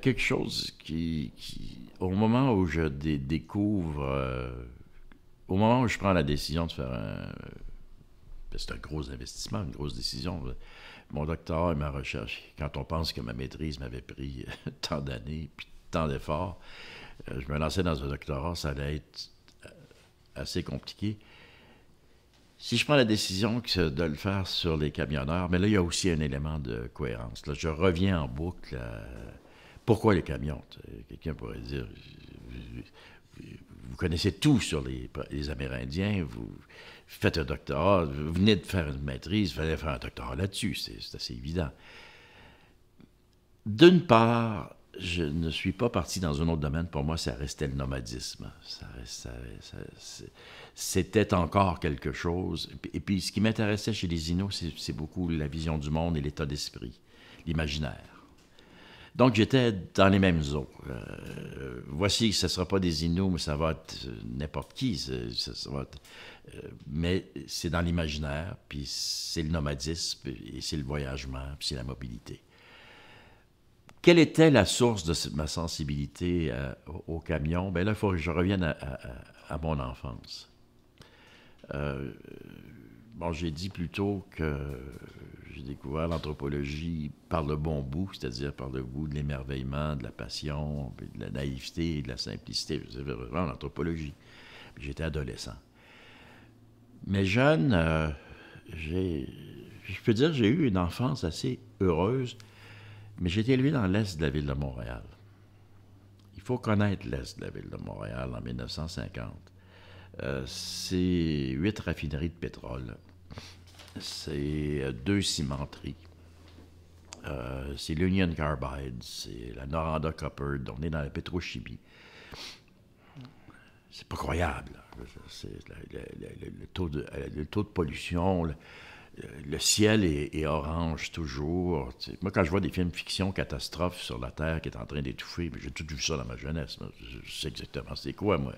quelque chose qui, au moment où je découvre, euh, au moment où je prends la décision de faire un, euh, c'est un gros investissement, une grosse décision. Euh, mon doctorat et ma recherche, quand on pense que ma maîtrise m'avait pris tant d'années puis tant d'efforts, je me lançais dans un doctorat, ça allait être assez compliqué. Si je prends la décision de le faire sur les camionneurs, mais là, il y a aussi un élément de cohérence. je reviens en boucle. À pourquoi les camions euh, Quelqu'un pourrait dire, vous connaissez tout sur les, Amérindiens, vous faites un doctorat, vous venez de faire une maîtrise, vous allez faire un doctorat là-dessus, c'est assez évident. D'une part, je ne suis pas parti dans un autre domaine. Pour moi, ça restait le nomadisme. C'était encore quelque chose. Et puis, ce qui m'intéressait chez les Inuits, c'est beaucoup la vision du monde et l'état d'esprit, l'imaginaire. Donc, j'étais dans les mêmes eaux. Euh, voici, ce ne sera pas des Inuits, mais ça va être euh, n'importe qui. Euh, mais c'est dans l'imaginaire, puis c'est le nomadisme, et c'est le voyagement, puis c'est la mobilité. Quelle était la source de ma sensibilité au, camion? Bien là, il faut que je revienne à, mon enfance. Bon, j'ai dit plutôt que j'ai découvert l'anthropologie par le bon bout, c'est-à-dire par le goût de l'émerveillement, de la passion, de la naïveté, de la simplicité. C'est vraiment l'anthropologie. J'étais adolescent. Mais jeune, euh, je peux dire que j'ai eu une enfance assez heureuse, mais j'ai été élevé dans l'est de la ville de Montréal. Il faut connaître l'est de la ville de Montréal en 1950. Euh, c'est huit raffineries de pétrole c'est euh, deux cimenteries. Euh, c'est l'Union Carbide, c'est la Noranda Copper, on est dans la pétrochimie. C'est pas croyable. le, taux de, pollution, le, euh, ciel est, orange toujours. Moi, quand je vois des films fiction catastrophe sur la Terre qui est en train d'étouffer, j'ai tout vu ça dans ma jeunesse. Je sais exactement c'est quoi, moi,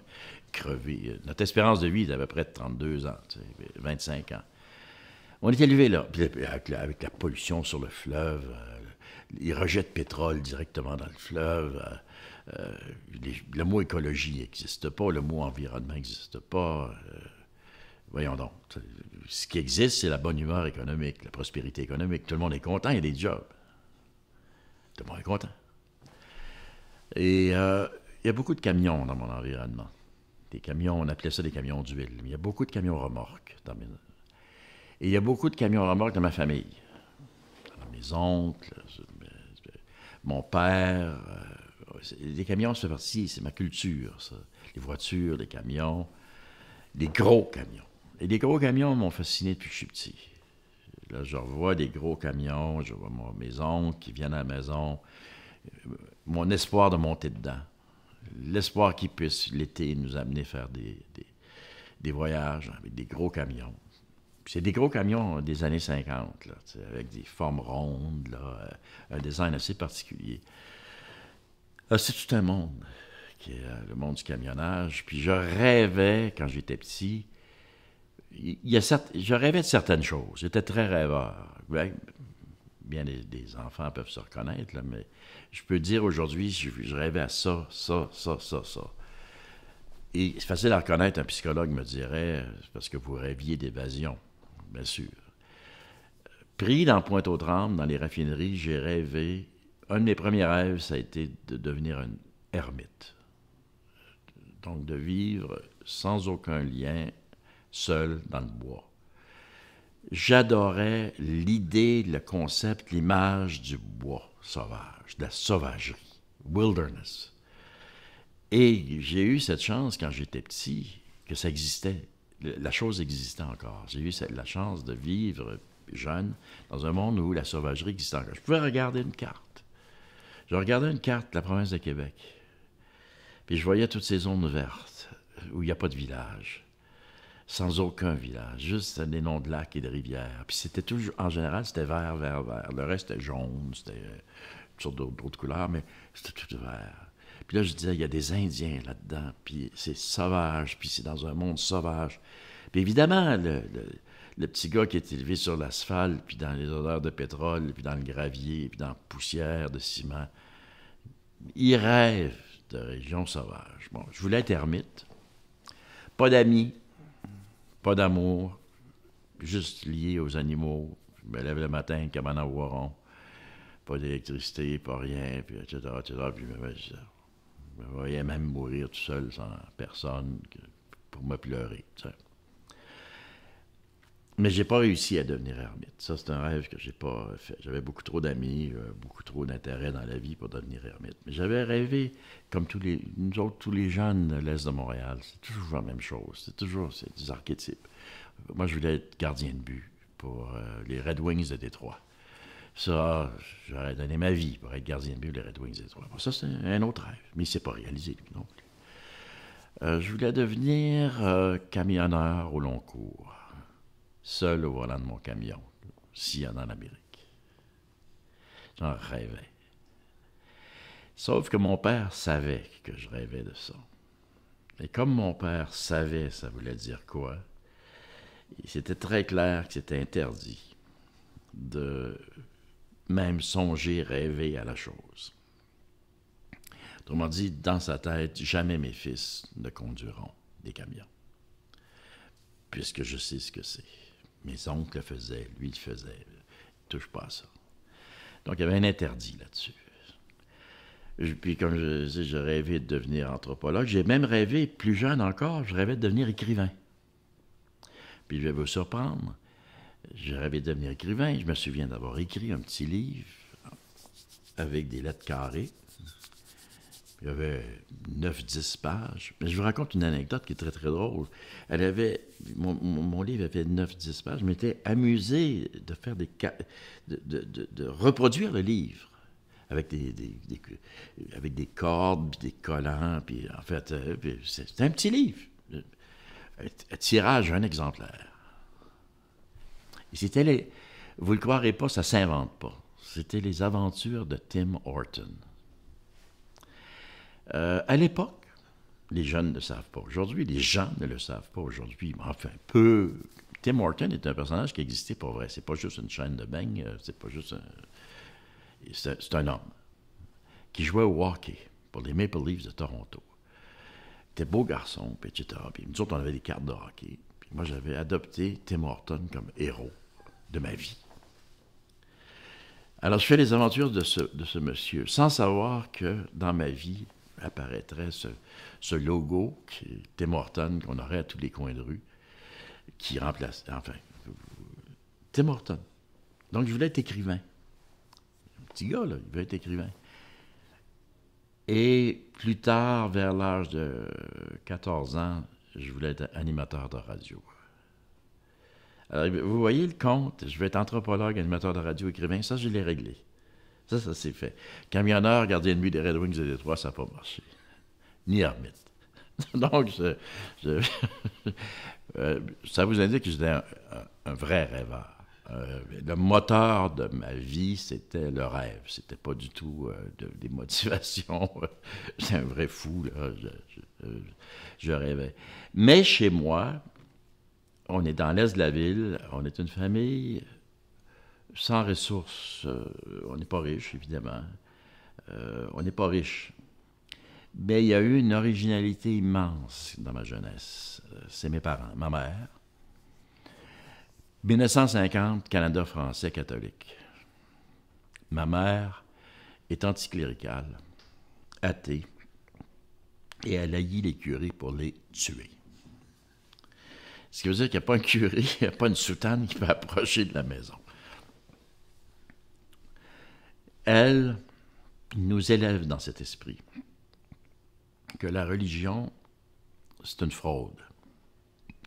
crever. Notre espérance de vie est à peu près de 32 ans, 25 ans. On est élevé là, avec la, pollution sur le fleuve, euh, Ils rejettent pétrole directement dans le fleuve. Euh, euh, le mot écologie n'existe pas, le mot environnement n'existe pas. voyons donc. Ce qui existe, c'est la bonne humeur économique, la prospérité économique. Tout le monde est content, il y a des jobs. Tout le monde est content. Et il y a beaucoup de camions dans mon environnement. Des camions, on appelait ça des camions d'huile, mais il y a beaucoup de camions remorques dans, mes, et il y a beaucoup de camions remorques dans ma famille. mes oncles, euh, mon père. Euh, les camions, c'est parti, c'est ma culture, ça. Les voitures, les camions, les gros camions. Et les gros camions m'ont fasciné depuis que je suis petit. Là, je revois des gros camions, je vois mes oncles qui viennent à la maison. Euh, mon espoir de monter dedans. L'espoir qu'ils puissent, l'été, nous amener faire des voyages avec des gros camions c'est des gros camions des années 50, avec des formes rondes, euh, un design assez particulier. C'est tout un monde, le monde du camionnage. Puis je rêvais, quand j'étais petit, il y a je rêvais de certaines choses. J'étais très rêveur. Ben, bien des, enfants peuvent se reconnaître, mais je peux dire aujourd'hui, je, rêvais à ça, ça, ça, ça, ça. Et c'est facile à reconnaître, un psychologue me dirait, parce que vous rêviez d'évasion bien sûr. Pris dans Pointe-aux-Trembles, dans les raffineries, j'ai rêvé. Un de mes premiers rêves, ça a été de devenir un ermite. Donc, de vivre sans aucun lien, seul dans le bois. J'adorais l'idée, le concept, l'image du bois sauvage, de la sauvagerie, wilderness. Et j'ai eu cette chance quand j'étais petit que ça existait la chose existait encore. J'ai eu la chance de vivre jeune dans un monde où la sauvagerie existait encore. Je pouvais regarder une carte. Je regardais une carte de la province de Québec. Puis je voyais toutes ces zones vertes où il n'y a pas de village. Sans aucun village, juste des noms de lacs et de rivières. Puis c'était toujours, en général, c'était vert, vert, vert. Le reste était jaune, c'était sur d'autres couleurs, mais c'était tout vert. Puis là, je disais, il y a des Indiens là-dedans, puis c'est sauvage, puis c'est dans un monde sauvage. Puis évidemment, le, petit gars qui est élevé sur l'asphalte, puis dans les odeurs de pétrole, puis dans le gravier, puis dans la poussière de ciment, il rêve de régions sauvages. Bon, je voulais être ermite. Pas d'amis, pas d'amour, juste lié aux animaux. Je me lève le matin, comme à pas d'électricité, pas rien, puis etc., etc., puis je me je voyais même mourir tout seul, sans personne pour me pleurer. Mais Mais j'ai pas réussi à devenir ermite. Ça, c'est un rêve que j'ai pas fait. J'avais beaucoup trop d'amis, euh, beaucoup trop d'intérêt dans la vie pour devenir ermite. Mais j'avais rêvé, comme tous les, nous autres, tous les jeunes de l'Est de Montréal, c'est toujours la même chose. C'est toujours des archétypes. Moi, je voulais être gardien de but pour euh, les Red Wings de Détroit. Ça, j'aurais donné ma vie pour être gardien de but des Red Wings et tout. ça, c'est un autre rêve, mais il ne s'est pas réalisé, lui, non plus. Euh, je voulais devenir euh, camionneur au long cours, seul au volant de mon camion, en Amérique. J'en rêvais. Sauf que mon père savait que je rêvais de ça. Et comme mon père savait ça voulait dire quoi, c'était très clair que c'était interdit de même songer, rêver à la chose. Autrement dit, dans sa tête, jamais mes fils ne conduiront des camions, puisque je sais ce que c'est. Mes oncles le faisaient, lui le faisait, touche pas à ça. Donc il y avait un interdit là-dessus. Puis, comme je disais, je rêvais de devenir anthropologue. J'ai même rêvé, plus jeune encore, je rêvais de devenir écrivain. Puis, je vais vous surprendre, j'ai rêvé de devenir écrivain. Je me souviens d'avoir écrit un petit livre avec des lettres carrées. Il y avait 9-10 pages. Mais je vous raconte une anecdote qui est très, très drôle. Elle avait, mon, livre avait 9-10 pages. Je m'étais amusé de faire des... de, de, reproduire le livre avec des, avec des cordes, des collants, puis en fait, euh, un petit livre. Un euh, tirage, un exemplaire. C'était les... Vous le croirez pas, ça s'invente pas. C'était les aventures de Tim Horton. Euh, à l'époque, les jeunes ne le savent pas aujourd'hui, les gens ne le savent pas aujourd'hui, enfin, peu. Tim Horton est un personnage qui existait pour vrai. C'est pas juste une chaîne de bang. Euh, c'est pas juste un... C'est un homme qui jouait au hockey pour les Maple Leafs de Toronto. Il beau garçon, etc. Puis nous autres, on avait des cartes de hockey. Puis moi, j'avais adopté Tim Horton comme héros de ma vie. Alors, je fais les aventures de ce, monsieur, sans savoir que dans ma vie apparaîtrait ce, logo, qui est Tim Horton, qu'on aurait à tous les coins de rue, qui remplace. Enfin, Tim Horton. Donc, je voulais être écrivain. Un petit gars, là, il veut être écrivain. Et plus tard, vers l'âge de 14 ans, je voulais être animateur de radio vous voyez le compte, je vais être anthropologue, animateur de radio, écrivain, ça, je l'ai réglé. Ça, ça s'est fait. Camionneur, gardien de nuit des Red Wings et des Trois, ça n'a pas marché. Ni ermite. Donc, euh, ça vous indique que j'étais un, vrai rêveur. Euh, le moteur de ma vie, c'était le rêve. C'était pas du tout euh, des motivations. j'étais un vrai fou, je, rêvais. Mais chez moi, on est dans l'est de la ville, on est une famille sans ressources. Euh, on n'est pas riche, évidemment. Euh, on n'est pas riche. Mais il y a eu une originalité immense dans ma jeunesse. Euh, c'est mes parents, ma mère. 1950, Canada français catholique. Ma mère est anticléricale, athée, et elle haït les curés pour les tuer. Ce qui veut dire qu'il n'y a pas un curé, il n'y a pas une soutane qui peut approcher de la maison. Elle nous élève dans cet esprit que la religion, c'est une fraude,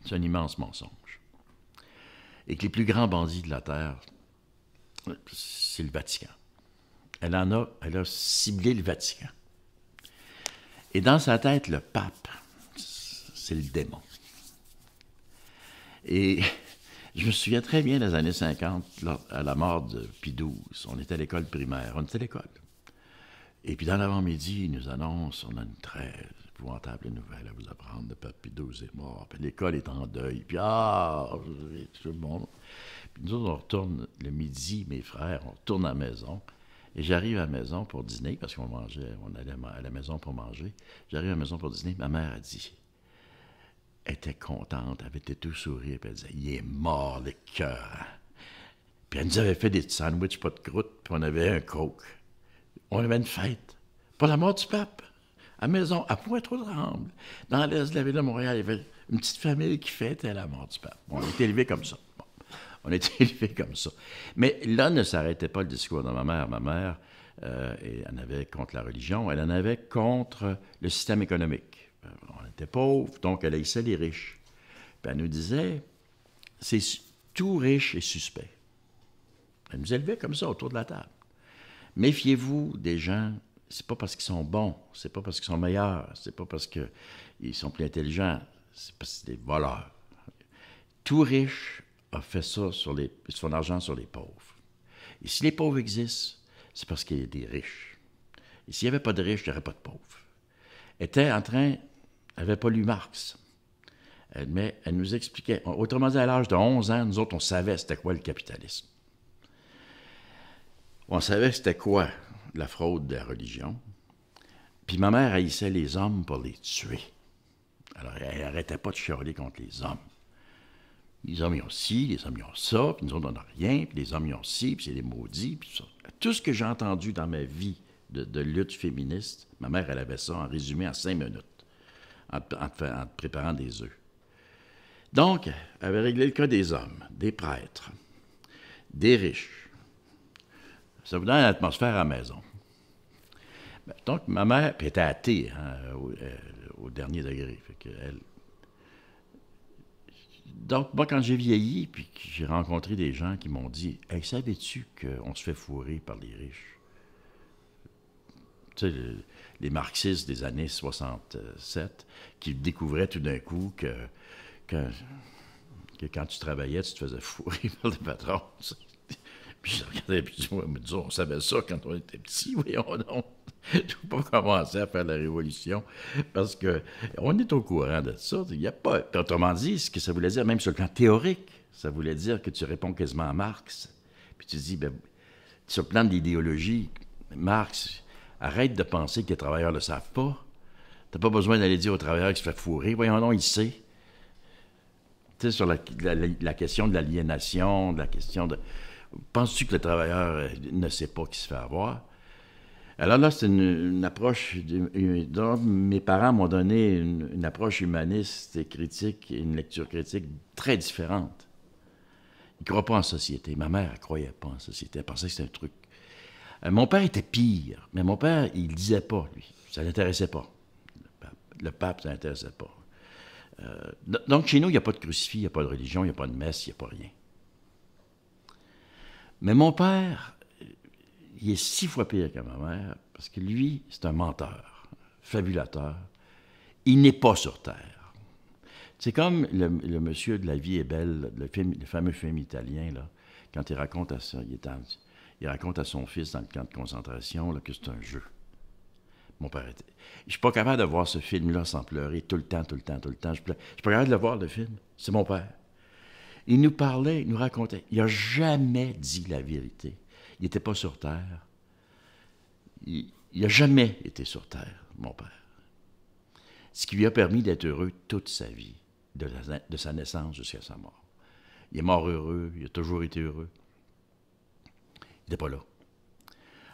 c'est un immense mensonge. Et que les plus grands bandits de la Terre, c'est le Vatican. Elle en a, elle a ciblé le Vatican. Et dans sa tête, le pape, c'est le démon. Et je me souviens très bien des années 50, à la mort de Pidouze. On était à l'école primaire, on était à l'école. Et puis dans l'avant-midi, ils nous annoncent, on a une très épouvantable nouvelle à vous apprendre, le pape Pidouze est mort, l'école est en deuil, puis ah, tout le monde. Puis nous autres, on retourne le midi, mes frères, on retourne à la maison, et j'arrive à la maison pour dîner, parce qu'on mangeait, on allait à la maison pour manger. J'arrive à la maison pour dîner, ma mère a dit, était contente, avait été tout sourire, puis elle disait Il est mort, le cœur. Puis elle nous avait fait des sandwichs pas de croûte, puis on avait un coke. On avait une fête. Pour la mort du pape, à maison, à Pointe-aux-Trembles, dans l'est de la ville de Montréal, il y avait une petite famille qui fêtait la mort du pape. on était élevés comme ça. on était élevés comme ça. Mais là ne s'arrêtait pas le discours de ma mère. Ma mère, euh, elle en avait contre la religion, elle en avait contre le système économique. Euh, était pauvre, donc elle haïssait les riches. Puis elle nous disait, c'est tout riche est suspect. Elle nous élevait comme ça autour de la table. Méfiez-vous des gens, c'est pas parce qu'ils sont bons, c'est pas parce qu'ils sont meilleurs, c'est pas parce qu'ils sont plus intelligents, c'est parce que c'est des voleurs. Tout riche a fait ça sur les, son argent sur les pauvres. Et si les pauvres existent, c'est parce qu'il y a des riches. Et s'il n'y avait pas de riches, il n'y aurait pas de pauvres. était en train elle n'avait pas lu Marx. Euh, mais elle nous expliquait. Autrement dit, à l'âge de 11 ans, nous autres, on savait c'était quoi le capitalisme. On savait c'était quoi la fraude de la religion. Puis ma mère haïssait les hommes pour les tuer. Alors, elle n'arrêtait pas de chialer contre les hommes. Les hommes, ils ont ci, les hommes, ils ont ça, puis nous autres, on a rien, puis les hommes, ils ont ci, puis c'est des maudits, Tout ce que j'ai entendu dans ma vie de lutte féministe, ma mère, elle avait ça en résumé en cinq minutes en, te, préparant des œufs. Donc, avait réglé le cas des hommes, des prêtres, des riches. Ça vous donne une atmosphère à la maison. Ben, donc, ma mère puis était athée hein, euh, au, dernier degré. que elle... Donc, moi, quand j'ai vieilli, puis j'ai rencontré des gens qui m'ont dit Hey, savais-tu qu'on se fait fourrer par les riches les marxistes des années 67 qui découvraient tout d'un coup que, quand tu travaillais, tu te faisais fouiller par les patrons. puis je regardais, puis je me disais, on savait ça quand on était petit, voyons donc. Je pas commencer à faire la révolution parce que on est au courant de ça. Il y a pas. Autrement dit, ce que ça voulait dire, même sur le plan théorique, ça voulait dire que tu réponds quasiment à Marx. Puis tu dis, ben, sur le plan de l'idéologie, Marx, Arrête de penser que les travailleurs ne le savent pas. T'as pas besoin d'aller dire aux travailleurs qu'ils se fait fourrer. Voyons non, il sait. Tu sais, sur la, question de l'aliénation, de la question de. Penses-tu que le travailleur euh, ne sait pas qu'il se fait avoir? Alors là, c'est une, approche. Euh, mes parents m'ont donné une, une, approche humaniste et critique, une lecture critique très différente. Ils ne croient pas en société. Ma mère ne croyait pas en société. Elle pensait que c'était un truc euh, mon père était pire, mais mon père, il disait pas, lui. Ça l'intéressait pas. Le pape, ça l'intéressait pas. Euh, donc, chez nous, il n'y a pas de crucifix, il n'y a pas de religion, il n'y a pas de messe, il n'y a pas rien. Mais mon père, il est six fois pire que ma mère, parce que lui, c'est un menteur, fabulateur. Il n'est pas sur Terre. C'est comme le, monsieur de La vie est belle, le, fameux film italien, là, quand il raconte à ça, il est en, il raconte à son fils dans le camp de concentration que c'est un jeu. Mon père était... Je suis pas capable de voir ce film-là sans pleurer tout le temps, tout le temps, tout le temps. Je, ne je suis pas capable de le voir, le film. C'est mon père. Il nous parlait, il nous racontait. Il n'a jamais dit la vérité. Il n'était pas sur Terre. Il n'a jamais été sur Terre, mon père. Ce qui lui a permis d'être heureux toute sa vie, de sa naissance jusqu'à sa mort. Il est mort heureux, il a toujours été heureux. Il n'était pas là.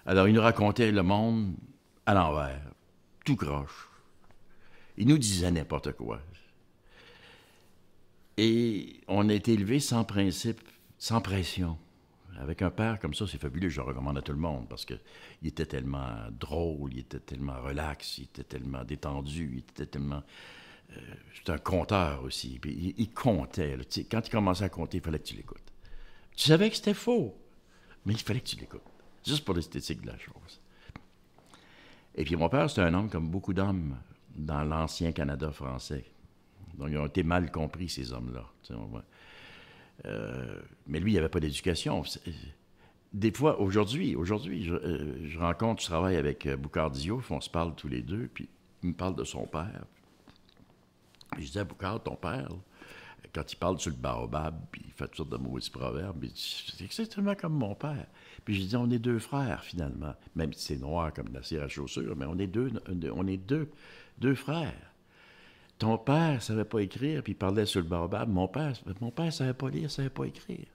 Alors, il nous racontait le monde à l'envers, tout croche. Il nous disait n'importe quoi. Et on a été élevé sans principe, sans pression. Avec un père comme ça, c'est fabuleux, je le recommande à tout le monde, parce qu'il était tellement drôle, il était tellement relax, il était tellement détendu, il était tellement... Euh, c'est un conteur aussi, puis il, comptait. quand il commençait à compter, il fallait que tu l'écoutes. Tu savais que c'était faux, mais il fallait que tu l'écoutes, juste pour l'esthétique de la chose. Et puis mon père, c'était un homme comme beaucoup d'hommes dans l'ancien Canada français. Donc ils ont été mal compris, ces hommes-là. Euh, mais lui, il avait pas d'éducation. Des fois, aujourd'hui, aujourd'hui, je, euh, rencontre, je travaille avec euh, Boucard on se parle tous les deux, puis il me parle de son père. Je disais Boucard, ton père, quand il parle sur le baobab, puis il fait toutes sortes de mauvais proverbes, c'est exactement comme mon père. Puis je dis, on est deux frères, finalement, même si c'est noir comme la cire à chaussures, mais on est deux, on est deux, deux frères. Ton père ne savait pas écrire, puis il parlait sur le baobab. Mon père ne mon père savait pas lire, ne savait pas écrire.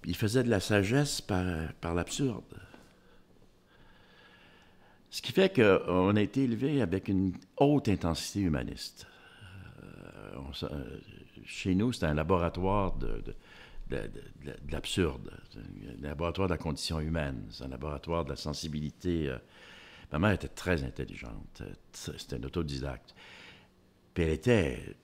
Puis il faisait de la sagesse par, l'absurde. Ce qui fait qu'on a été élevé avec une haute intensité humaniste. Euh, euh, chez nous, c'est un laboratoire de, l'absurde. Un laboratoire de la condition humaine, c'est un laboratoire de la sensibilité. Euh. Ma mère était très intelligente, c'était un autodidacte. Puis elle était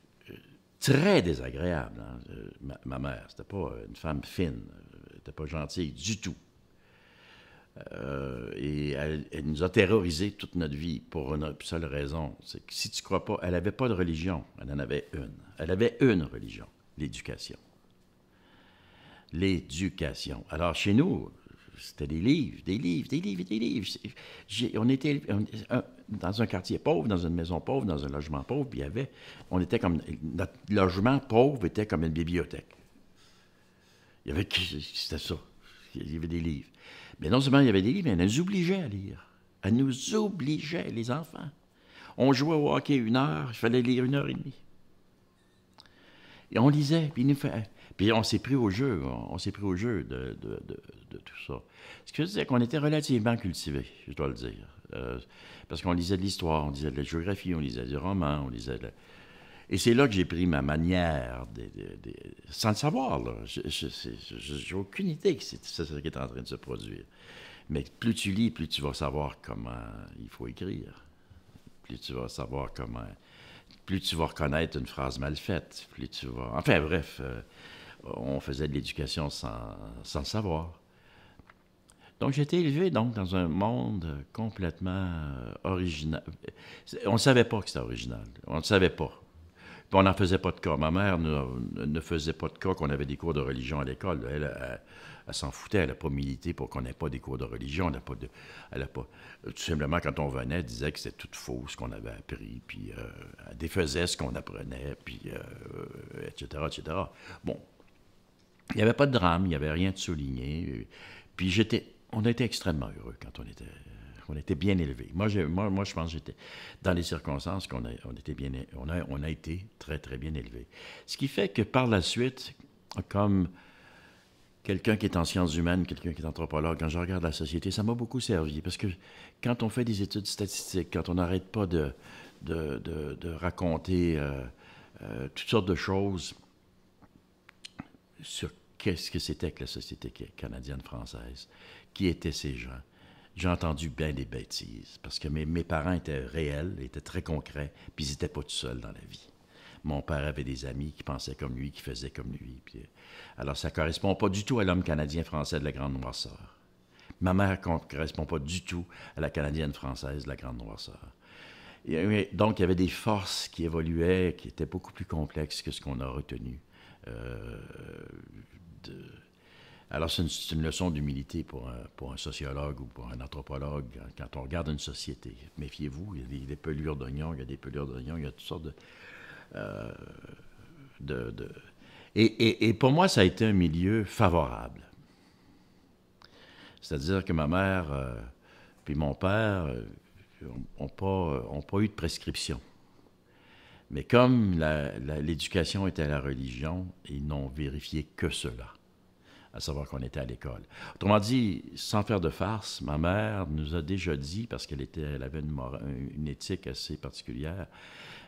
très désagréable, hein, ma, ma, mère. C'était pas une femme fine, elle était pas gentille du tout. Euh, et elle, nous a terrorisés toute notre vie pour une seule raison, c'est que si tu crois pas, elle n'avait pas de religion, elle en avait une. Elle avait une religion, l'éducation. L'éducation. Alors chez nous, c'était des livres, des livres, des livres, des livres. on était dans un quartier pauvre, dans une maison pauvre, dans un logement pauvre, il y avait, on était comme, notre logement pauvre était comme une bibliothèque. Il y avait, c'était ça, il y avait des livres. Mais non seulement il y avait des livres, mais elle nous obligeait à lire. Elle nous obligeait, les enfants. On jouait au hockey une heure, il fallait lire une heure et demie. Et on lisait, puis, on s'est pris au jeu, on, s'est pris au jeu de, tout ça. Ce que je dire qu'on était relativement cultivés, je dois le dire. Euh, parce qu'on lisait de l'histoire, on lisait de la géographie, on lisait du romans, on lisait de la et c'est là que j'ai pris ma manière, sans le savoir. Je n'ai aucune idée que c'est ça qui est en train de se produire. Mais plus tu lis, plus tu vas savoir comment il faut écrire. Plus tu vas savoir comment. Plus tu vas reconnaître une phrase mal faite. Plus tu vas. Enfin, bref, euh, on faisait de l'éducation sans, sans savoir. Donc j'ai été élevé donc dans un monde complètement euh, original. On ne savait pas que c'était original. On ne savait pas on n'en faisait pas de cas. Ma mère ne, faisait pas de cas qu'on avait des cours de religion à l'école. Elle, elle, s'en foutait. Elle n'a pas milité pour qu'on n'ait pas des cours de religion. pas tout simplement, quand on venait, elle disait que c'était tout faux ce qu'on avait appris, puis euh, elle défaisait ce qu'on apprenait, puis etc., euh, etc. Bon, il n'y avait pas de drame, il n'y avait rien de souligné. Puis j'étais, on était extrêmement heureux quand on était on était bien élevés. Moi, moi, je pense que j'étais. Dans les circonstances qu'on a, on était bien, on a, été très, très bien élevés. Ce qui fait que par la suite, comme quelqu'un qui est en sciences humaines, quelqu'un qui est anthropologue, quand je regarde la société, ça m'a beaucoup servi. Parce que quand on fait des études statistiques, quand on n'arrête pas de, raconter euh, euh, toutes sortes de choses sur qu'est-ce que c'était que la société canadienne-française, qui étaient ces gens, j'ai entendu bien des bêtises, parce que mes, parents étaient réels, étaient très concrets, puis ils n'étaient pas tout seuls dans la vie. Mon père avait des amis qui pensaient comme lui, qui faisaient comme lui. Puis, euh, alors, ça ne correspond pas du tout à l'homme canadien-français de la Grande Noirceur. Ma mère ne correspond pas du tout à la canadienne-française de la Grande Noirceur. Et, euh, donc, il y avait des forces qui évoluaient, qui étaient beaucoup plus complexes que ce qu'on a retenu. Euh, alors, c'est une, leçon d'humilité pour un, sociologue ou pour un anthropologue. Quand on regarde une société, méfiez-vous, il y a des, pelures d'oignons, il y a des pelures d'oignons, il y a toutes sortes de... Euh, et, pour moi, ça a été un milieu favorable. C'est-à-dire que ma mère euh, puis mon père n'ont euh, pas, eu de prescription. Mais comme l'éducation était la religion, ils n'ont vérifié que cela à savoir qu'on était à l'école. Autrement dit, sans faire de farce, ma mère nous a déjà dit, parce qu'elle était, elle avait une, une, éthique assez particulière,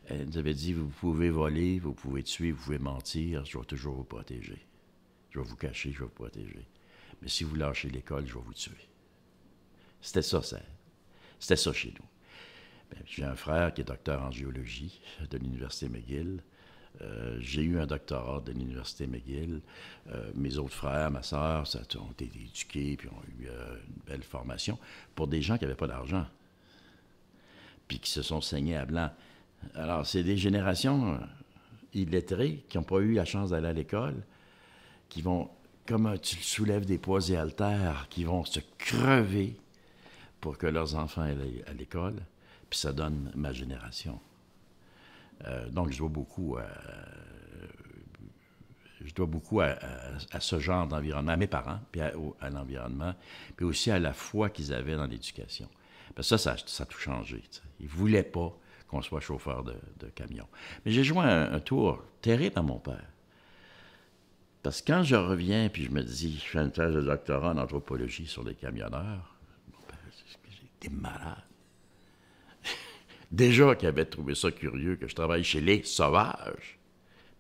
elle nous avait dit, vous pouvez voler, vous pouvez tuer, vous pouvez mentir, je vais toujours vous protéger. Je vais vous cacher, je vais vous protéger. Mais si vous lâchez l'école, je vais vous tuer. C'était ça, ça. C'était ça chez nous. Ben, j'ai un frère qui est docteur en géologie de l'Université McGill. Euh, j'ai eu un doctorat de l'Université McGill. Euh, mes autres frères, ma sœur, ont été éduqués, puis ont eu euh, une belle formation pour des gens qui n'avaient pas d'argent, puis qui se sont saignés à blanc. Alors, c'est des générations illettrées qui n'ont pas eu la chance d'aller à l'école, qui vont, comme tu le soulèves des poids et haltères, qui vont se crever pour que leurs enfants aillent à l'école, puis ça donne ma génération. Euh, donc, je dois beaucoup, à, euh, je dois beaucoup à, ce genre d'environnement, à mes parents, puis à, l'environnement, puis aussi à la foi qu'ils avaient dans l'éducation. ça, ça, ça a tout changé. Ils ne voulaient pas qu'on soit chauffeur de, camion. Mais j'ai joué un, tour terrible à mon père. Parce que quand je reviens, puis je me dis, je fais une thèse de doctorat en anthropologie sur les camionneurs, mon père, des malade déjà qui avait trouvé ça curieux que je travaille chez les sauvages.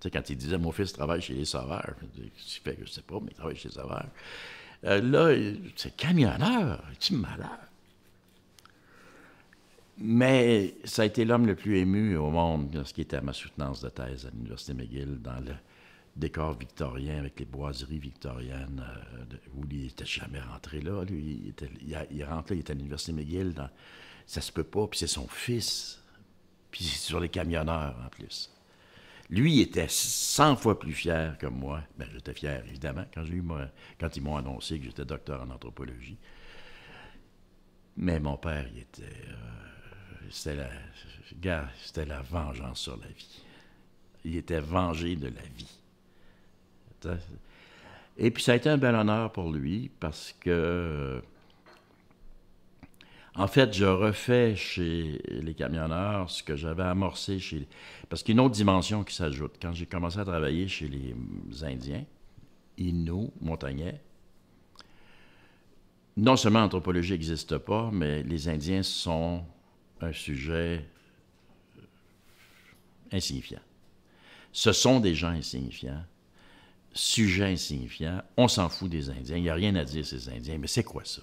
Tu sais, quand il disait mon fils travaille chez les sauvages, je me fait que je sais pas, mais il travaille chez les sauvages. Euh, là, c'est camionneur, tu Mais ça a été l'homme le plus ému au monde lorsqu'il était à ma soutenance de thèse à l'Université McGill dans le décor victorien avec les boiseries victoriennes euh, où il n'était jamais rentré là. Lui, il, était, rentre là, il était à l'Université McGill dans ça se peut pas. Puis c'est son fils. Puis c'est sur les camionneurs, en plus. Lui était cent fois plus fier que moi. Ben j'étais fier, évidemment, quand, lui moi, quand ils m'ont annoncé que j'étais docteur en anthropologie. Mais mon père, il était. Euh, la, c'était la vengeance sur la vie. Il était vengé de la vie. Et puis ça a été un bel honneur pour lui parce que en fait, je refais chez les camionneurs ce que j'avais amorcé chez... Parce qu'il y a une autre dimension qui s'ajoute. Quand j'ai commencé à travailler chez les Indiens, Innu, Montagnais, non seulement l'anthropologie n'existe pas, mais les Indiens sont un sujet euh, insignifiant. Ce sont des gens insignifiants, sujets insignifiants. On s'en fout des Indiens. Il n'y a rien à dire ces Indiens. Mais c'est quoi ça?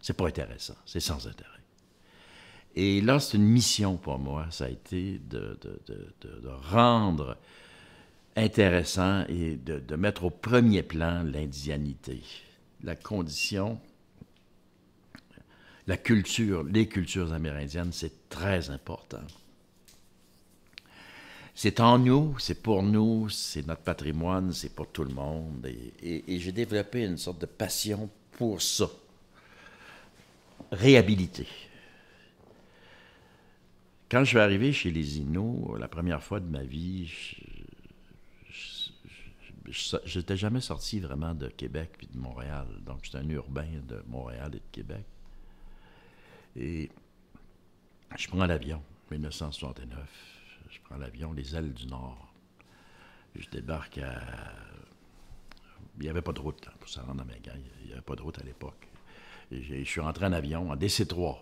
C'est pas intéressant, c'est sans intérêt. Et là, c'est une mission pour moi, ça a été de, de, rendre intéressant et de, mettre au premier plan l'indianité, la condition, la culture, les cultures amérindiennes, c'est très important. C'est en nous, c'est pour nous, c'est notre patrimoine, c'est pour tout le monde. et j'ai développé une sorte de passion pour ça réhabilité. Quand je suis arrivé chez les Inos, la première fois de ma vie, je n'étais jamais sorti vraiment de Québec puis de Montréal. Donc, j'étais un urbain de Montréal et de Québec. Et je prends l'avion, 1969. Je prends l'avion, les ailes du Nord. Je débarque à. Il n'y avait pas de route hein, pour s'en rendre à Il n'y avait pas de route à l'époque je suis rentré en avion, en DC-3.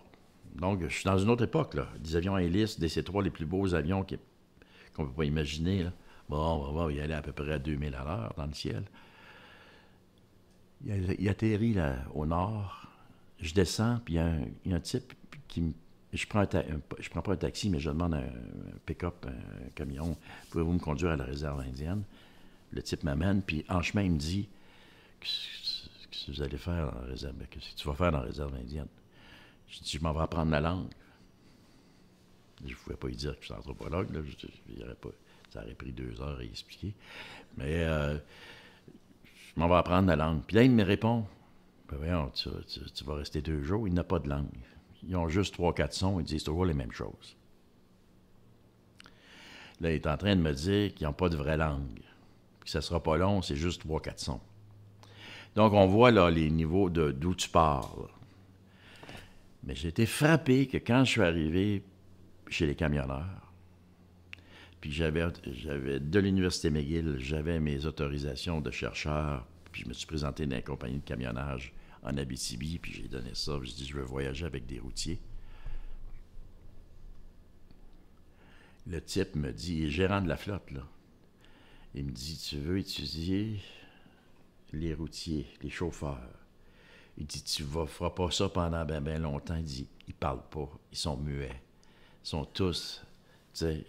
Donc, je suis dans une autre époque, là. Des avions à hélice, DC-3, les plus beaux avions qu'on ne peut pas imaginer. Là. Bon, on va voir, il allait à peu près à 2000 à l'heure dans le ciel. Il, atterrit là, au nord. Je descends, puis il y, a un type qui me. Je prends, prends pas un taxi, mais je demande un, un pick-up, un camion. Pouvez-vous me conduire à la réserve indienne? Le type m'amène, puis en chemin, il me dit que vous allez faire dans la réserve? quest ben, que tu vas faire dans la réserve indienne? Je dis, je m'en vais apprendre la langue. Je ne pouvais pas lui dire que je suis anthropologue, ça aurait pris deux heures à expliquer. Mais euh, je m'en vais apprendre la langue. Puis là, il me répond, ben, voyons, tu, vas rester deux jours, il n'a pas de langue. Ils ont juste trois, quatre sons, ils disent toujours les mêmes choses. Là, il est en train de me dire qu'ils n'ont pas de vraie langue. Puis ça ne sera pas long, c'est juste trois, quatre sons. Donc, on voit là les niveaux d'où tu parles. Mais j'ai été frappé que quand je suis arrivé chez les camionneurs, puis j'avais de l'Université McGill, j'avais mes autorisations de chercheur, puis je me suis présenté dans une compagnie de camionnage en Abitibi, puis j'ai donné ça, puis je dit je veux voyager avec des routiers. Le type me dit, gérant de la flotte, là, il me dit, tu veux étudier les routiers, les chauffeurs. Il dit Tu ne feras pas ça pendant bien longtemps. Il dit Ils ne parlent pas, ils sont muets. Ils sont tous. Ils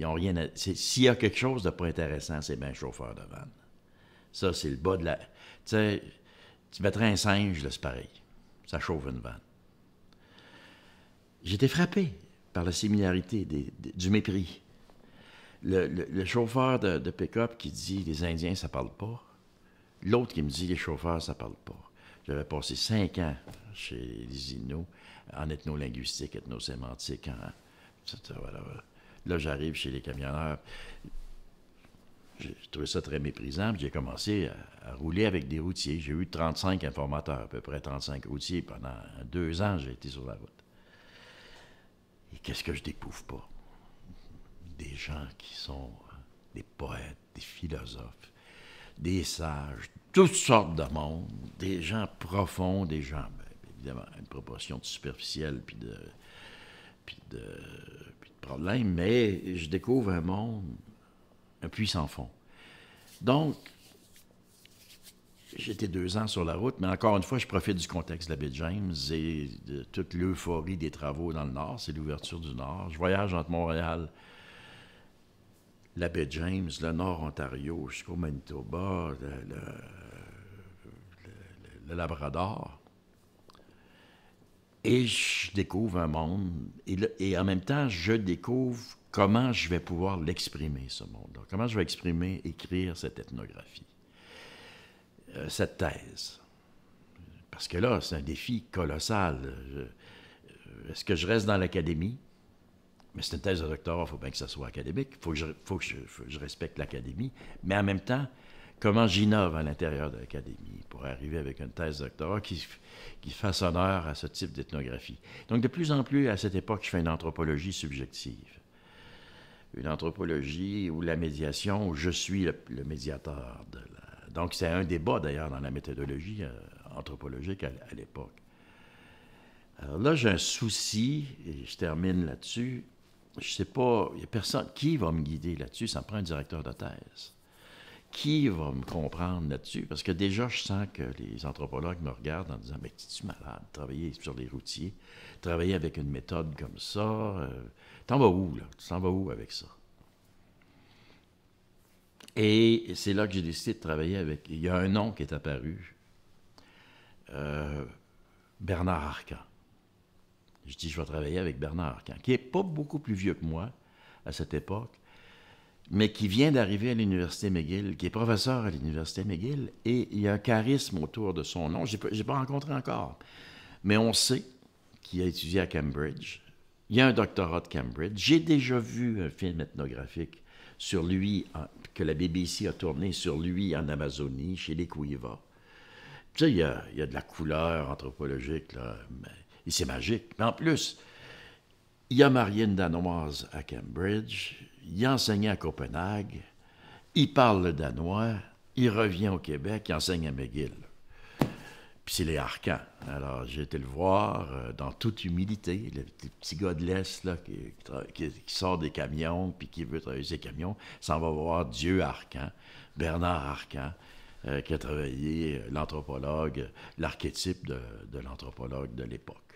n'ont rien à. S'il y a quelque chose de pas intéressant, c'est bien chauffeur de van. Ça, c'est le bas de la. Tu sais, tu mettrais un singe, là, c'est pareil. Ça chauffe une vanne. J'étais frappé par la similarité du mépris. Le, chauffeur de, de pick-up qui dit les Indiens, ça parle pas. L'autre qui me dit les chauffeurs, ça parle pas. J'avais passé cinq ans chez les Inno en ethnolinguistique, ethnosémantique. ethno Là, j'arrive chez les camionneurs. J'ai trouvé ça très méprisant. J'ai commencé à, rouler avec des routiers. J'ai eu 35 informateurs, à peu près 35 routiers. Pendant deux ans, j'ai été sur la route. Et qu'est-ce que je découvre pas? Des gens qui sont hein, des poètes, des philosophes, des sages, toutes sortes de monde, des gens profonds, des gens, ben, évidemment, une proportion de superficielle puis de, puis de, problèmes, mais je découvre un monde, un puits sans fond. Donc, J'étais deux ans sur la route, mais encore une fois, je profite du contexte de la baie de James et de toute l'euphorie des travaux dans le Nord. C'est l'ouverture du Nord. Je voyage entre Montréal la baie James, le Nord-Ontario jusqu'au Manitoba, le, Labrador. Et je découvre un monde, et, en même temps, je découvre comment je vais pouvoir l'exprimer, ce monde comment je vais exprimer, écrire cette ethnographie, euh, cette thèse. Parce que là, c'est un défi colossal. Euh, est-ce que je reste dans l'académie? Mais c'est une thèse de doctorat, il faut bien que ça soit académique, il faut, que je respecte l'académie, mais en même temps, comment j'innove à l'intérieur de l'académie pour arriver avec une thèse de doctorat qui, qui fasse honneur à ce type d'ethnographie. Donc de plus en plus, à cette époque, je fais une anthropologie subjective, une anthropologie où la médiation, où je suis le, médiateur. De Donc c'est un débat d'ailleurs dans la méthodologie euh, anthropologique à, à l'époque. Alors là, j'ai un souci, et je termine là-dessus, je ne sais pas, il n'y a personne. Qui va me guider là-dessus? Ça me prend un directeur de thèse. Qui va me comprendre là-dessus? Parce que déjà, je sens que les anthropologues me regardent en disant Mais es malade? Travailler sur les routiers, travailler avec une méthode comme ça, euh, t'en vas où, là? Tu t'en vas où avec ça? Et c'est là que j'ai décidé de travailler avec. Il y a un nom qui est apparu euh, Bernard Arcan. Je dis, je vais travailler avec Bernard Arcan, qui n'est pas beaucoup plus vieux que moi à cette époque, mais qui vient d'arriver à l'Université McGill, qui est professeur à l'Université McGill, et il y a un charisme autour de son nom. Je ne l'ai pas rencontré encore, mais on sait qu'il a étudié à Cambridge. Il y a un doctorat de Cambridge. J'ai déjà vu un film ethnographique sur lui, que la BBC a tourné sur lui en Amazonie, chez les Cuivas. Tu sais, il y, a, il y, de la couleur anthropologique, là, et c'est magique. Mais en plus, il y a marié danoise à Cambridge, il enseigné à Copenhague, il parle le danois, il revient au Québec, il enseigne à McGill. Puis c'est les Arcans. Alors, j'ai été le voir euh, dans toute humilité, le petit gars de l'Est là, qui, sort des camions, puis qui veut travailler ses camions, s'en va voir Dieu Arcan, Bernard Arcan, euh, qui a travaillé euh, l'anthropologue, l'archétype de l'anthropologue de l'époque.